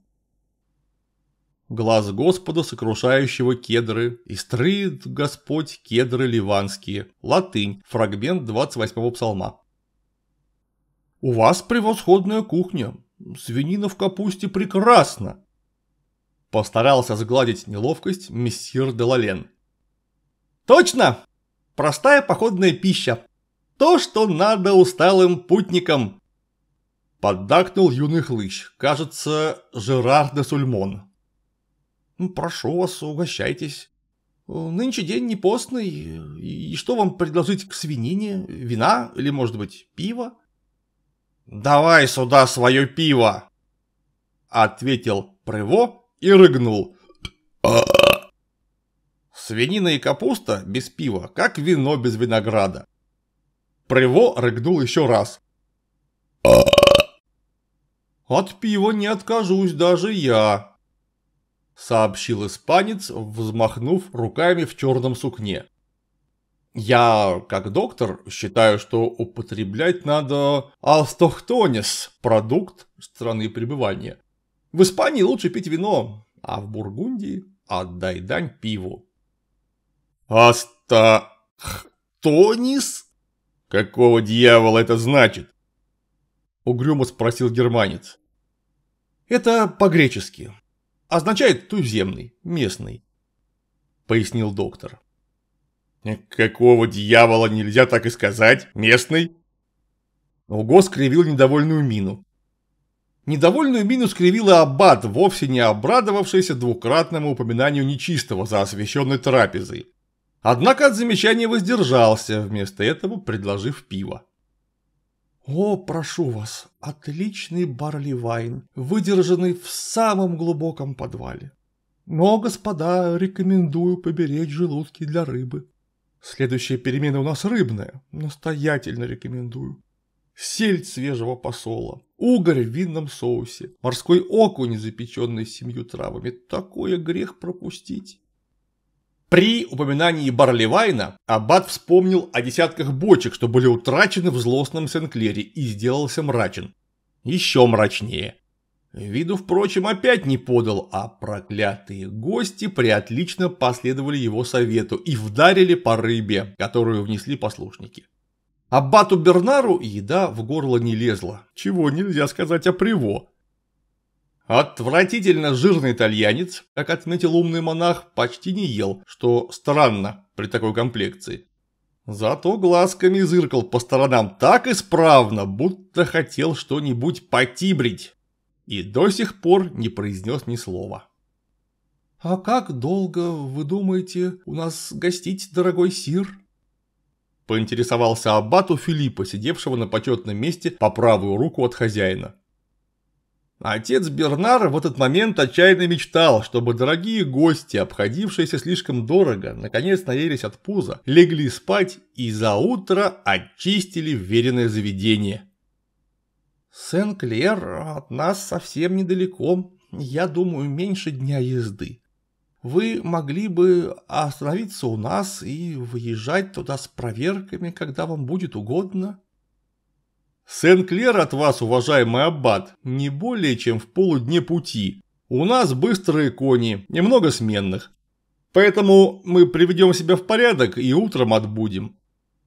Глаз Господа сокрушающего кедры, и стрит Господь кедры ливанские. Латынь, фрагмент 28-го псалма. У вас превосходная кухня. Свинина в капусте прекрасна. Постарался сгладить неловкость мессир Лален. Точно! Простая походная пища. То, что надо усталым путникам. Поддакнул юный хлыщ, кажется, Жерар де Сульмон. «Ну, прошу вас, угощайтесь. Э, нынче день не постный, и что вам предложить к свинине? Вина или, может быть, пиво? Давай сюда свое пиво! Ответил Прыво и рыгнул. Свинина и капуста без пива, как вино без винограда. Прыво рыгнул еще раз. От пива не откажусь даже я, сообщил испанец, взмахнув руками в черном сукне. Я, как доктор, считаю, что употреблять надо алстохтонис, продукт страны пребывания. В Испании лучше пить вино, а в Бургундии отдай дань пиву. Астахтонис? Какого дьявола это значит? Угрюмо спросил германец. Это по-гречески означает туземный, местный», – пояснил доктор. «Какого дьявола нельзя так и сказать? Местный?» Уго скривил недовольную мину. Недовольную мину скривила аббат, вовсе не обрадовавшийся двукратному упоминанию нечистого за освященной трапезой. Однако от замечания воздержался, вместо этого предложив пиво. О, прошу вас, отличный барли вайн, выдержанный в самом глубоком подвале. Но, господа, рекомендую поберечь желудки для рыбы. Следующая перемена у нас рыбная, настоятельно рекомендую. Сельдь свежего посола, угорь в винном соусе, морской окунь, запеченный семью травами. Такое грех пропустить. При упоминании Барлевайна Аббат вспомнил о десятках бочек, что были утрачены в злостном Сенклере и сделался мрачен. Еще мрачнее. Виду, впрочем, опять не подал, а проклятые гости приотлично последовали его совету и вдарили по рыбе, которую внесли послушники. Аббату Бернару еда в горло не лезла, чего нельзя сказать о Приво, Отвратительно жирный итальянец, как отметил умный монах, почти не ел, что странно при такой комплекции. Зато глазками зыркал по сторонам так исправно, будто хотел что-нибудь потибрить. И до сих пор не произнес ни слова. «А как долго, вы думаете, у нас гостить, дорогой сир?» Поинтересовался аббату Филиппа, сидевшего на почетном месте по правую руку от хозяина. Отец Бернар в этот момент отчаянно мечтал, чтобы дорогие гости, обходившиеся слишком дорого, наконец наелись от пуза, легли спать и за утро очистили вверенное заведение. «Сен-Клер от нас совсем недалеко, я думаю, меньше дня езды. Вы могли бы остановиться у нас и выезжать туда с проверками, когда вам будет угодно?» Сен-Клер от вас, уважаемый аббат, не более чем в полудне пути. У нас быстрые кони, немного сменных. Поэтому мы приведем себя в порядок и утром отбудем.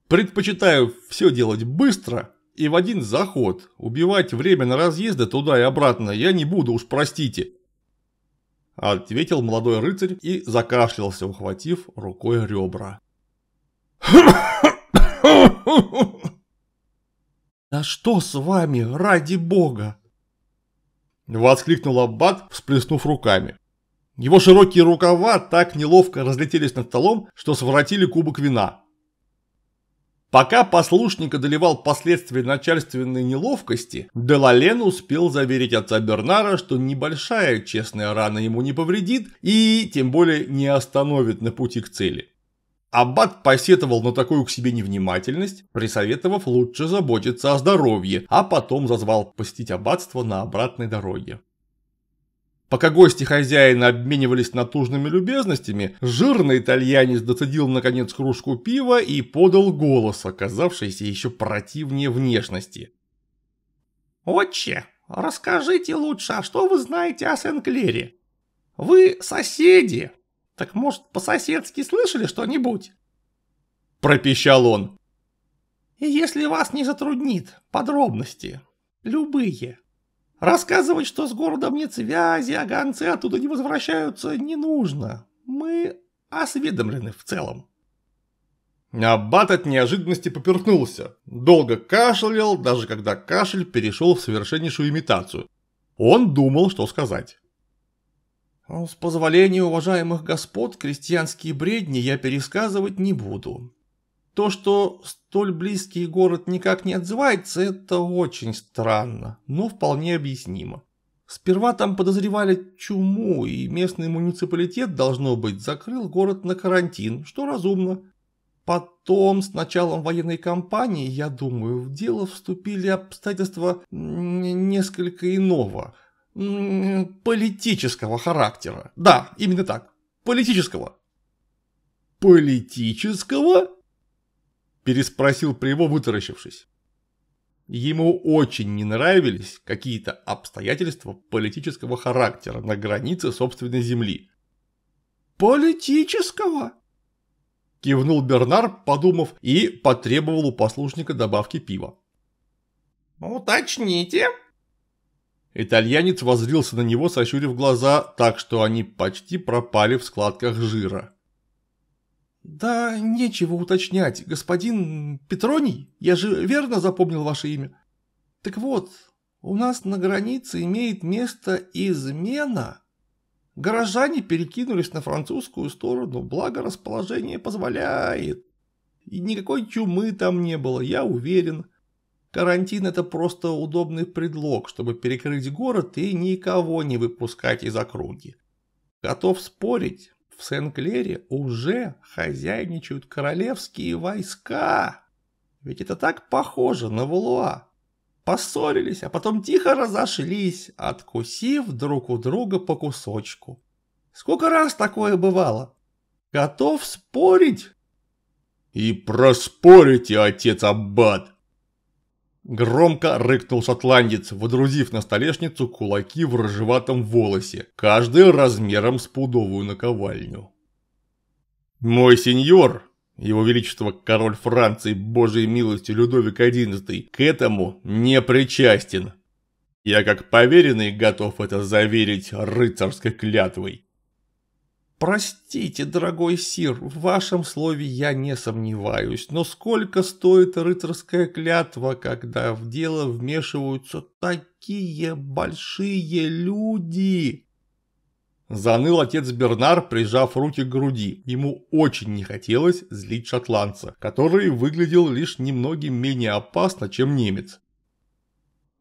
Предпочитаю все делать быстро и в один заход. Убивать время на разъезды туда и обратно я не буду, уж простите. Ответил молодой рыцарь и закашлялся, ухватив рукой ребра. «Да что с вами, ради бога!» Воскликнул Аббат, всплеснув руками. Его широкие рукава так неловко разлетелись над столом, что своротили кубок вина. Пока послушник одолевал последствия начальственной неловкости, Делален успел заверить отца Бернара, что небольшая честная рана ему не повредит и тем более не остановит на пути к цели. Аббат посетовал на такую к себе невнимательность, присоветовав лучше заботиться о здоровье, а потом зазвал посетить аббатство на обратной дороге. Пока гости хозяина обменивались натужными любезностями, жирный итальянец доцедил наконец кружку пива и подал голос, оказавшийся еще противнее внешности. «Отче, расскажите лучше, а что вы знаете о Сен-Клере? Вы соседи, так может, по-соседски слышали что-нибудь? Пропищал он. И если вас не затруднит, подробности, любые. Рассказывать, что с городом нет связи, а гонцы оттуда не возвращаются, не нужно. Мы осведомлены в целом. Аббат от неожиданности поперхнулся. Долго кашлял, даже когда кашель перешел в совершеннейшую имитацию. Он думал, что сказать. «А с позволения уважаемых господ, крестьянские бредни я пересказывать не буду. То, что столь близкий город никак не отзывается, это очень странно, но вполне объяснимо. Сперва там подозревали чуму, и местный муниципалитет, должно быть, закрыл город на карантин, что разумно. Потом, с началом военной кампании, я думаю, в дело вступили обстоятельства несколько иного – политического характера. Да, именно так. Политического. Политического? Переспросил Приво, вытаращившись. Ему очень не нравились какие-то обстоятельства политического характера на границе собственной земли. «Политического?» Кивнул Бернар, подумав, и потребовал у послушника добавки пива. «Уточните», Итальянец воззрился на него, сощурив глаза, так что они почти пропали в складках жира. «Да нечего уточнять, господин Петроний, я же верно запомнил ваше имя. Так вот, у нас на границе имеет место измена. Горожане перекинулись на французскую сторону, благо расположение позволяет. И никакой чумы там не было, я уверен. Карантин – это просто удобный предлог, чтобы перекрыть город и никого не выпускать из округи. Готов спорить, в Сен-Клере уже хозяйничают королевские войска. Ведь это так похоже на Валуа. Поссорились, а потом тихо разошлись, откусив друг у друга по кусочку. Сколько раз такое бывало? Готов спорить? И проспорите, отец Аббат, Громко рыкнул шотландец, водрузив на столешницу кулаки в рыжеватом волосе, каждый размером с пудовую наковальню. «Мой сеньор, его величество король Франции, божьей милостью Людовик XI, к этому не причастен. Я как поверенный готов это заверить рыцарской клятвой». «Простите, дорогой сир, в вашем слове я не сомневаюсь, но сколько стоит рыцарская клятва, когда в дело вмешиваются такие большие люди?» Заныл отец Бернар, прижав руки к груди. Ему очень не хотелось злить шотландца, который выглядел лишь немногим менее опасно, чем немец.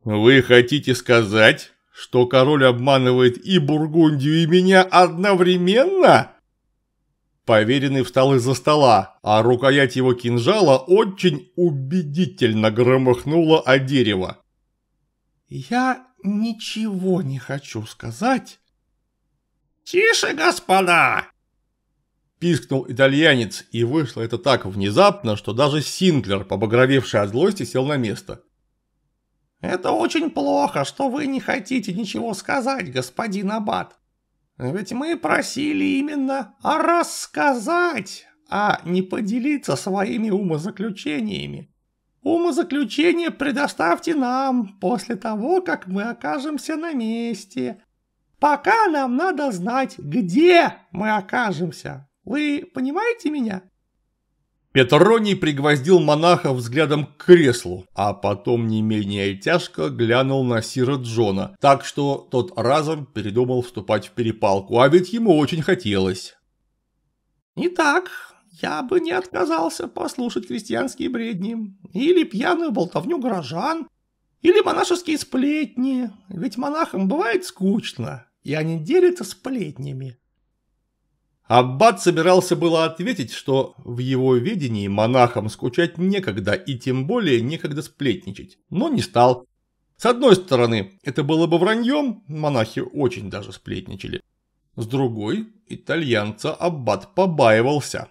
«Вы хотите сказать, что король обманывает и Бургундию, и меня одновременно?» Поверенный встал из-за стола, а рукоять его кинжала очень убедительно громыхнула о дерево. «Я ничего не хочу сказать». «Тише, господа!» Пискнул итальянец, и вышло это так внезапно, что даже Синклер, побагровевший от злости, сел на место. «Это очень плохо, что вы не хотите ничего сказать, господин Абат. Ведь мы просили именно рассказать, а не поделиться своими умозаключениями. Умозаключение предоставьте нам после того, как мы окажемся на месте. Пока нам надо знать, где мы окажемся. Вы понимаете меня? Петроний пригвоздил монаха взглядом к креслу, а потом не менее тяжко глянул на Сира Джона, так что тот разом передумал вступать в перепалку, а ведь ему очень хотелось. «Не так, я бы не отказался послушать крестьянские бредни, или пьяную болтовню горожан, или монашеские сплетни, ведь монахам бывает скучно, и они делятся сплетнями. Аббат собирался было ответить, что в его видении монахам скучать некогда и тем более некогда сплетничать, но не стал. С одной стороны, это было бы враньем, монахи очень даже сплетничали. С другой, итальянца Аббат побаивался.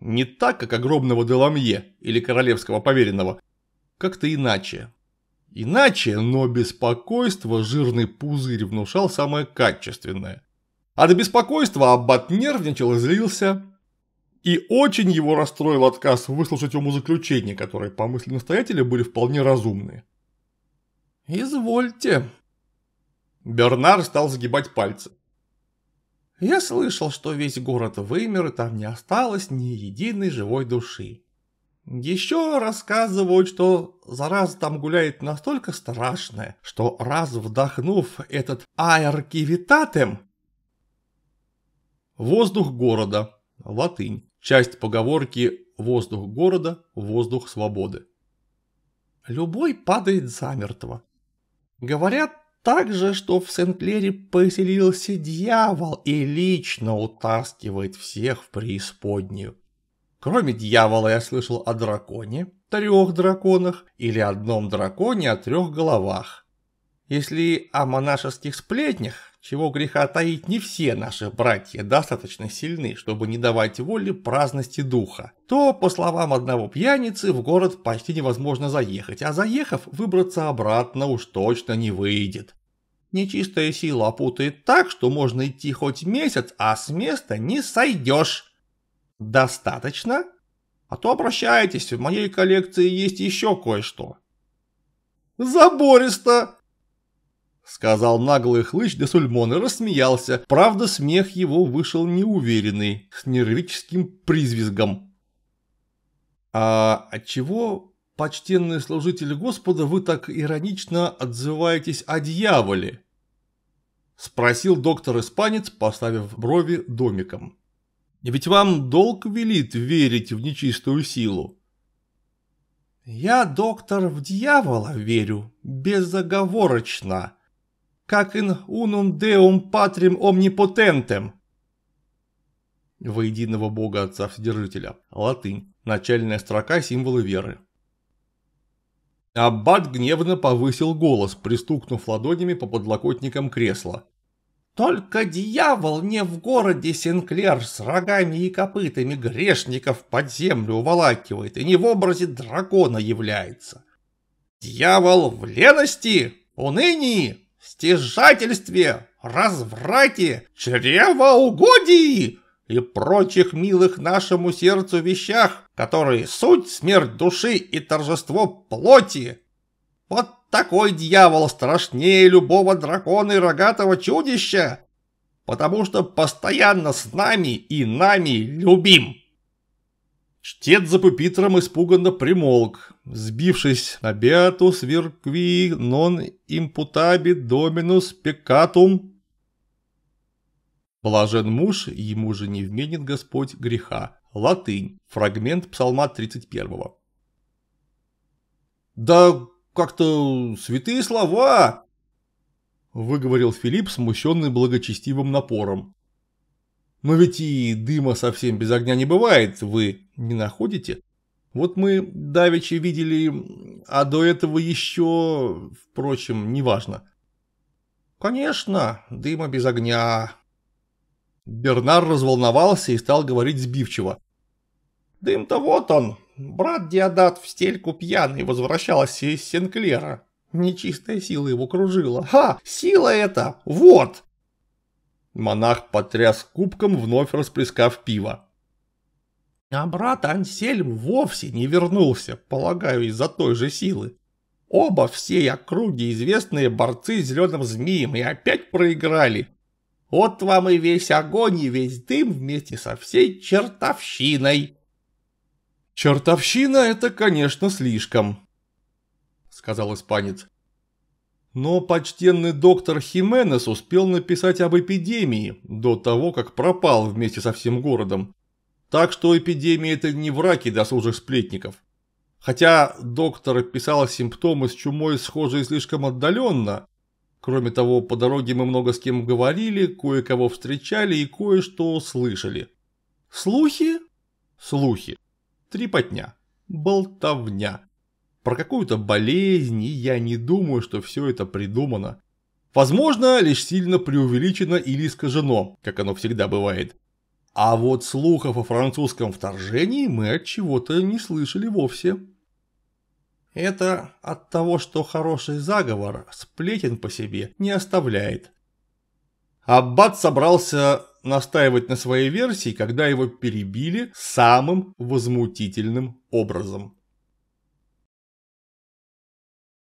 Не так, как огромного Деламье или королевского поверенного, как-то иначе. Иначе, но беспокойство жирный пузырь внушал самое качественное – от беспокойства Аббат нервничал и злился. И очень его расстроил отказ выслушать умозаключения, которые, по мысли настоятеля, были вполне разумны. «Извольте». Бернар стал сгибать пальцы. «Я слышал, что весь город вымер, и там не осталось ни единой живой души. Еще рассказывают, что зараза там гуляет настолько страшная, что раз вдохнув этот аэр кивитатем, Воздух города. Латынь. Часть поговорки «воздух города, воздух свободы». Любой падает замертво. Говорят также, что в сент Сенклере поселился дьявол и лично утаскивает всех в преисподнюю. Кроме дьявола я слышал о драконе, трех драконах или одном драконе о трех головах. Если о монашеских сплетнях, чего греха таить, не все наши братья достаточно сильны, чтобы не давать воли праздности духа. То, по словам одного пьяницы, в город почти невозможно заехать, а заехав, выбраться обратно уж точно не выйдет. Нечистая сила путает так, что можно идти хоть месяц, а с места не сойдешь. Достаточно? А то обращайтесь, в моей коллекции есть еще кое-что. Забористо! Сказал наглый хлыщ де Сульмон и рассмеялся, правда смех его вышел неуверенный, с нервическим призвизгом. «А отчего, почтенный служитель Господа, вы так иронично отзываетесь о дьяволе?» Спросил доктор-испанец, поставив брови домиком. «Ведь вам долг велит верить в нечистую силу». «Я, доктор, в дьявола верю, безоговорочно», как in unum deum patrium omnipotentem. Во Бога Отца Вседержителя. Латынь. Начальная строка символы веры. Аббат гневно повысил голос, пристукнув ладонями по подлокотникам кресла. «Только дьявол не в городе Синклер с рогами и копытами грешников под землю уволакивает и не в образе дракона является. Дьявол в лености, унынии, стяжательстве, разврате, чревоугодии и прочих милых нашему сердцу вещах, которые суть смерть души и торжество плоти. Вот такой дьявол страшнее любого дракона и рогатого чудища, потому что постоянно с нами и нами любим». Штет за пупитром испуганно примолк, сбившись на «Абиатус виркви нон импутаби доминус пекатум». «Блажен муж, ему же не вменит Господь греха». Латынь. Фрагмент Псалма 31. «Да как-то святые слова!» – выговорил Филипп, смущенный благочестивым напором. Но ведь и дыма совсем без огня не бывает, вы не находите? Вот мы Давичи видели, а до этого еще, впрочем, неважно. Конечно, дыма без огня. Бернар разволновался и стал говорить сбивчиво. Дым-то вот он. Брат Диадат в стельку пьяный возвращался из Сенклера. Нечистая сила его кружила. Ха, сила эта, вот! Монах потряс кубком, вновь расплескав пиво. А брат Ансельм вовсе не вернулся, полагаю, из-за той же силы. Оба всей округе известные борцы с зеленым змеем и опять проиграли. Вот вам и весь огонь, и весь дым вместе со всей чертовщиной. Чертовщина — это, конечно, слишком, — сказал испанец. Но почтенный доктор Хименес успел написать об эпидемии до того, как пропал вместе со всем городом. Так что эпидемия – это не враки досужих сплетников. Хотя доктор писал симптомы с чумой, схожие слишком отдаленно. Кроме того, по дороге мы много с кем говорили, кое-кого встречали и кое-что слышали. Слухи? Слухи. Трепотня. Болтовня. Про какую-то болезнь, и я не думаю, что все это придумано. Возможно, лишь сильно преувеличено или искажено, как оно всегда бывает. А вот слухов о французском вторжении мы от чего-то не слышали вовсе. Это от того, что хороший заговор сплетен по себе не оставляет. Аббат собрался настаивать на своей версии, когда его перебили самым возмутительным образом.